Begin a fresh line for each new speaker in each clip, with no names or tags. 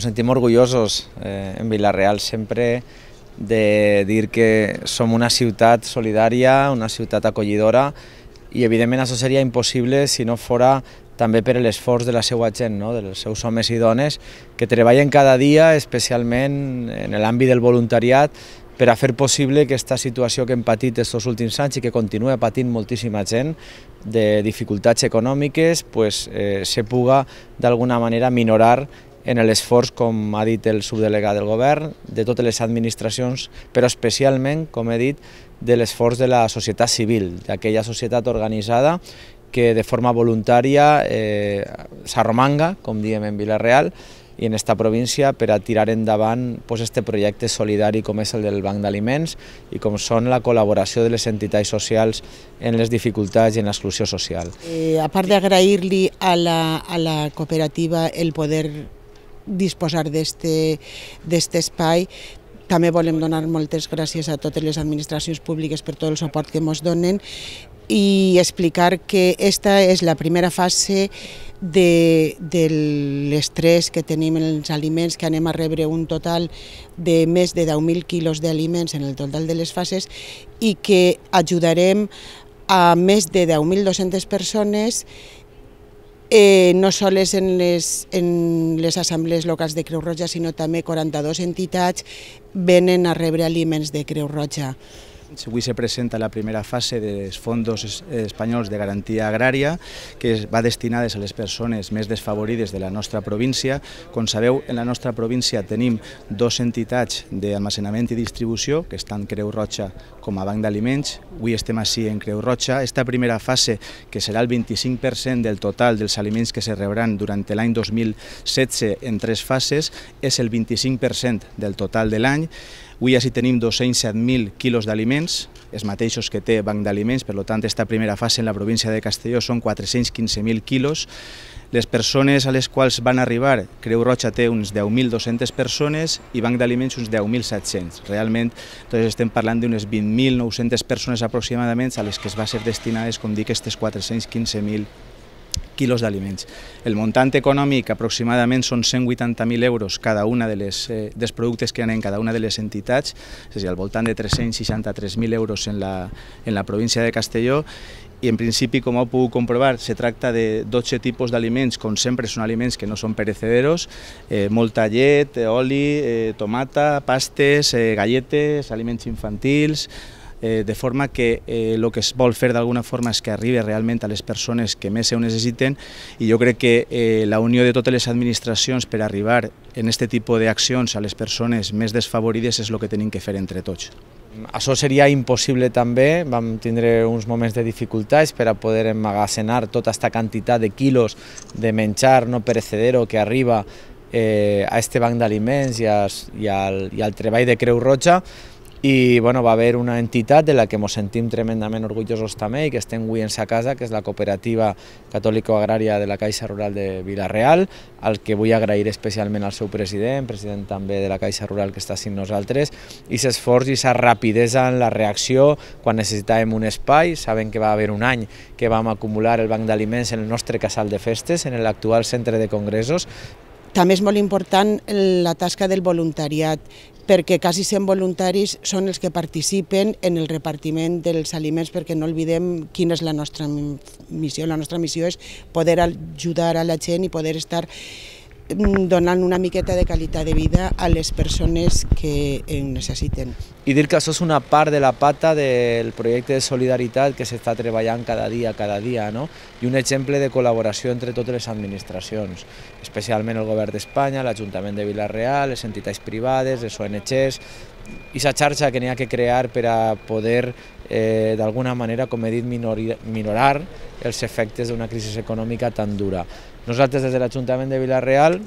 Nos sentim orgullosos eh, en Vilareal sempre de dir que som una ciutat solidària, una ciutat acollidora i evidentment això seria impossible si no fora també per l'esforç de la seva gent, no? dels seus homes i dones que treballen cada dia, especialment en l'àmbit del voluntariat, per a fer possible aquesta situació que hem patit aquests últims anys i que continua patint moltíssima gent de dificultats econòmiques, pues, eh, se puga d'alguna manera minorar en l'esforç, com ha dit el subdelegat del govern, de totes les administracions, però especialment, com he dit, de l'esforç de la societat civil, d'aquella societat organitzada que de forma voluntària eh, s'arromanga, com diem en Vilareal, i en esta província per a tirar endavant pues, este projecte solidari com és el del Banc d'Aliments i com són la col·laboració de les entitats socials en les dificultats i en l'exclusió social.
Eh, a part d'agrair-li a, la, a la cooperativa el poder disposar d'aquest espai també volem donar moltes gràcies a totes les administracions públiques per tot el suport que ens donen i explicar que esta és la primera fase de, de l'estrès que tenim en els aliments, que anem a rebre un total de més de 10.000 quilos d'aliments en el total de les fases i que ajudarem a més de 10.200 persones eh, no sols en les, en les assemblees locals de Creu Roja, sinó també 42 entitats venen a rebre aliments de Creu Roja.
Avui se presenta la primera fase dels fons espanyols de garantia agrària, que va destinades a les persones més desfavorides de la nostra província. Com sabeu, en la nostra província tenim dos entitats d'almacenament i distribució, que estan Creu Roja com a banc d'aliments. Avui estem així en Creu Roja. Esta primera fase, que serà el 25% del total dels aliments que se rebran durant l'any 2016 en tres fases, és el 25% del total de l'any. Avui ja sí tenim 207.000 quilos d'aliments, els mateixos que té Banc d'Aliments, per tant, aquesta primera fase en la província de Castelló són 415.000 quilos. Les persones a les quals van arribar, Creu Roja té uns 10.200 persones i Banc d'Aliments uns 10.700. Realment, doncs estem parlant d'unes 20.900 persones aproximadament a les que es va ser destinades, com dic, aquestes 415.000 quilos d'aliments. El muntant econòmic aproximadament són 180.000 euros cada una de les, eh, dels productes que en cada una de les entitats, és a dir, al voltant de 363.000 euros en la, en la província de Castelló i en principi, com heu pogut comprovar, se tracta de 12 tipus d'aliments, com sempre són aliments que no són perecederos, eh, molta llet, oli, eh, tomata, pastes, eh, galletes, aliments infantils, eh, de forma que el eh, que es vol fer d'alguna forma és que arribi realment a les persones que més ho necessiten i jo crec que eh, la unió de totes les administracions per arribar en aquest tipus d'accions a les persones més desfavorides és el que tenim que fer entre tots. Això seria
impossible també, vam tindre uns moments de dificultats per a poder emmagasenar tota aquesta quantitat de quilos de menjar no perecedero que arriba eh, a este banc d'aliments i, a, i, al, i al treball de Creu Roja, i bueno, va haver una entitat de la que ens sentim tremendament orgullosos també i que estem avui en sa casa, que és la cooperativa catòlico-agrària de la Caixa Rural de Vilareal, al que vull agrair especialment al seu president, president també de la Caixa Rural que està amb nosaltres, i s'esforç i sa rapidesa en la reacció quan necessitàvem un espai. Saben que va haver un any que vam acumular el banc d'aliments
en el nostre casal de festes, en l'actual centre de congressos, també és molt important la tasca del voluntariat, perquè quasi 100 voluntaris són els que participen en el repartiment dels aliments, perquè no oblidem quina és la nostra missió. La nostra missió és poder ajudar a la gent i poder estar Mm, donant una miqueta de qualitat de vida a les persones que en necessiten.
I dir que això és una part de la pata del projecte de solidaritat que s'està treballant cada dia, cada dia, no? i un exemple de col·laboració entre totes les administracions, especialment el govern d'Espanya, l'Ajuntament de Vilareal, les entitats privades, les ONGs, i la xarxa que n'hi ha que crear per a poder eh, d'alguna manera, com he dit, minori, minorar els efectes d'una crisi econòmica tan dura. Nosaltres des de l'Ajuntament de Vilareal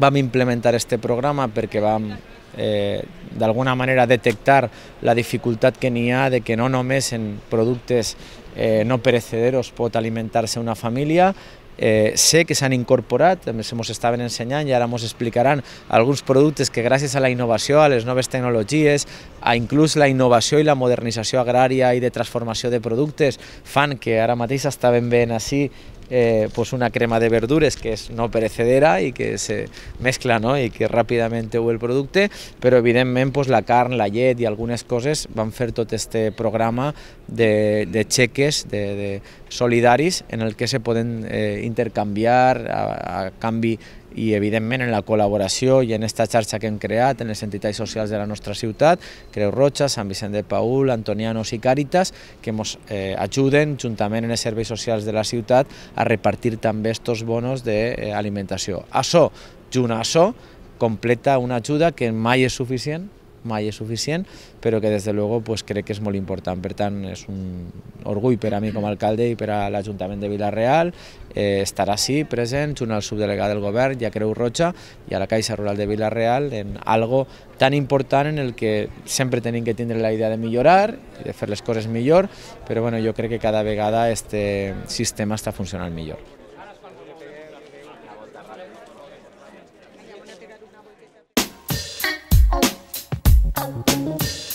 vam implementar aquest programa perquè vam eh, d'alguna manera detectar la dificultat que n'hi ha de que no només en productes eh, no perecederos pot alimentar-se una família, Eh, sé que s'han incorporat, també se mos estaven ensenyant i ara mos explicaran alguns productes que gràcies a la innovació, a les noves tecnologies, a inclús la innovació i la modernització agrària i de transformació de productes fan que ara mateix està ben ben així eh, pues una crema de verdures que és no perecedera i que se mescla no? i que ràpidament teu el producte, però evidentment pues, la carn, la llet i algunes coses van fer tot este programa de, de xeques, de, de solidaris en el que se poden eh, intercanviar a, a canvi i evidentment en la col·laboració i en aquesta xarxa que hem creat en les entitats socials de la nostra ciutat, Creu Roja, Sant Vicent de Paul, Antonianos i Càritas, que ens eh, ajuden juntament en els serveis socials de la ciutat a repartir també aquests bonos d'alimentació. Eh, això, junt a açò, completa una ajuda que mai és suficient mai és suficient, però que des de luego pues, crec que és molt important. Per tant, és un orgull per a mi com a alcalde i per a l'Ajuntament de Vilareal eh, estar així present junt al subdelegat del govern i a Creu Roja i a la Caixa Rural de Vilareal en algo tan important en el que sempre tenim que tindre la idea de millorar i de fer les coses millor, però bueno, jo crec que cada vegada este sistema està funcionant millor. Música